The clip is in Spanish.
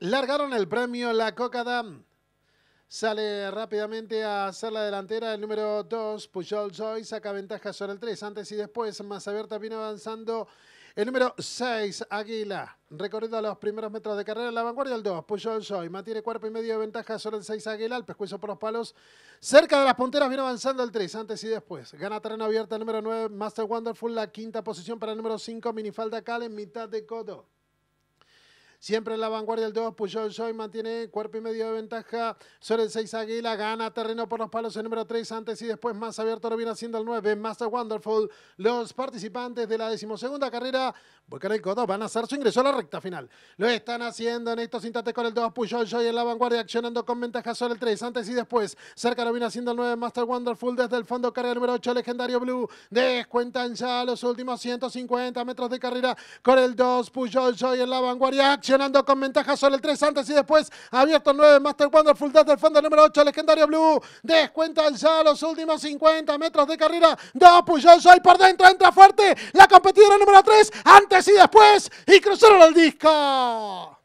Largaron el premio La coca dam Sale rápidamente a hacer la delantera el número 2, Pujol Joy, saca ventaja sobre el 3, antes y después, más abierta viene avanzando el número 6, Águila, recorrido a los primeros metros de carrera, la vanguardia el 2, Pujol Joy, mantiene cuerpo y medio de ventaja sobre el 6, Águila, el pescuezo por los palos, cerca de las punteras viene avanzando el 3, antes y después, gana terreno abierta el número 9, Master Wonderful, la quinta posición para el número 5, Minifalda Cal en mitad de codo. Siempre en la vanguardia el 2, Puyol Joy mantiene cuerpo y medio de ventaja sobre el 6 Águila, gana terreno por los palos el número 3 antes y después más abierto lo viene haciendo el 9, Master Wonderful. Los participantes de la decimosegunda carrera, y Codo, van a hacer su ingreso a la recta final. Lo están haciendo en estos instantes con el 2, Puyol Joy en la vanguardia, accionando con ventaja sobre el 3 antes y después. Cerca lo viene haciendo el 9, Master Wonderful desde el fondo, carrera número 8, legendario Blue. Descuentan ya los últimos 150 metros de carrera con el 2, Puyol Joy en la vanguardia, ganando con ventaja sobre el 3 antes y después. Abierto el 9, Master Wonderful desde del fondo número 8, legendario Blue. Descuenta ya los últimos 50 metros de carrera. Da Puyol Soy por dentro, entra fuerte. La competidora número 3, antes y después. Y cruzaron el disco.